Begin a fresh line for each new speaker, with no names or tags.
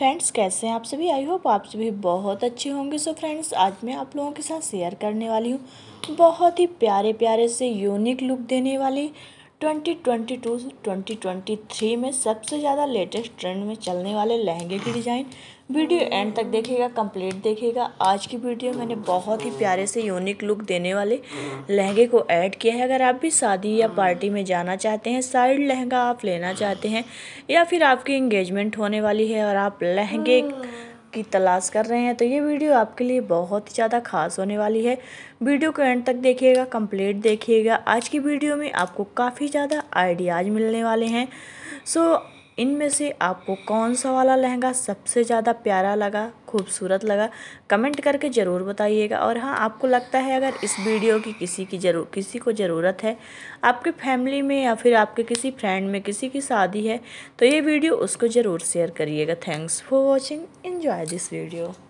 friends कैसे हैं आप सभी आई होप आप सभी बहुत अच्छे होंगे सो फ्रेंड्स आज मैं आप लोगों के साथ शेयर करने वाली हूँ बहुत ही प्यारे प्यारे से यूनिक लुक देने वाले 2022 2023 में सबसे ज़्यादा लेटेस्ट ट्रेंड में चलने वाले लहंगे की डिज़ाइन वीडियो एंड तक देखेगा कंप्लीट देखेगा आज की वीडियो मैंने बहुत ही प्यारे से यूनिक लुक देने वाले लहंगे को ऐड किया है अगर आप भी शादी या पार्टी में जाना चाहते हैं साइड लहंगा आप लेना चाहते हैं या फिर आपकी इंगेजमेंट होने वाली है और आप लहंगे की तलाश कर रहे हैं तो ये वीडियो आपके लिए बहुत ही ज़्यादा खास होने वाली है वीडियो को एंड तक देखिएगा कंप्लीट देखिएगा आज की वीडियो में आपको काफ़ी ज़्यादा आइडियाज़ मिलने वाले हैं सो इनमें से आपको कौन सा वाला लहंगा सबसे ज़्यादा प्यारा लगा खूबसूरत लगा कमेंट करके ज़रूर बताइएगा और हाँ आपको लगता है अगर इस वीडियो की किसी की जरूर किसी को ज़रूरत है आपके फैमिली में या फिर आपके किसी फ्रेंड में किसी की शादी है तो ये वीडियो उसको ज़रूर शेयर करिएगा thanks for watching enjoy this video